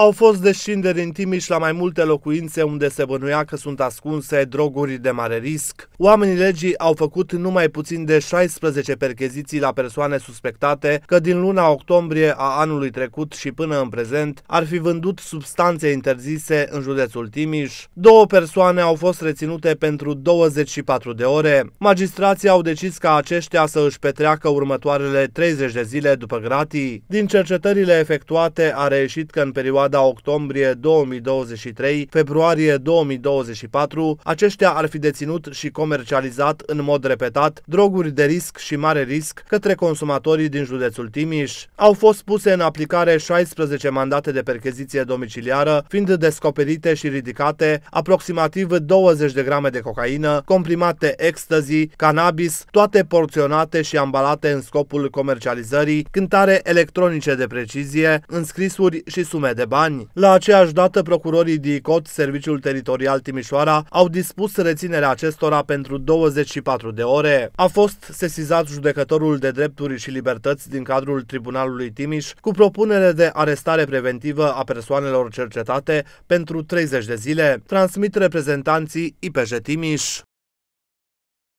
Au fost descinderi în Timiș la mai multe locuințe unde se bănuia că sunt ascunse droguri de mare risc. Oamenii legii au făcut numai puțin de 16 percheziții la persoane suspectate că din luna octombrie a anului trecut și până în prezent ar fi vândut substanțe interzise în județul Timiș. Două persoane au fost reținute pentru 24 de ore. Magistrații au decis ca aceștia să își petreacă următoarele 30 de zile după gratii. Din cercetările efectuate a reieșit că în perioada perioada octombrie 2023-februarie 2024, aceștia ar fi deținut și comercializat în mod repetat droguri de risc și mare risc către consumatorii din județul Timiș. Au fost puse în aplicare 16 mandate de percheziție domiciliară, fiind descoperite și ridicate aproximativ 20 de grame de cocaină, comprimate ecstasy, cannabis, toate porționate și ambalate în scopul comercializării, cântare electronice de precizie, înscrisuri și sume de bani bani. La aceeași dată, procurorii DICOT, Serviciul Teritorial Timișoara, au dispus reținerea acestora pentru 24 de ore. A fost sesizat judecătorul de drepturi și libertăți din cadrul Tribunalului Timiș cu propunere de arestare preventivă a persoanelor cercetate pentru 30 de zile, transmit reprezentanții IPJ Timiș.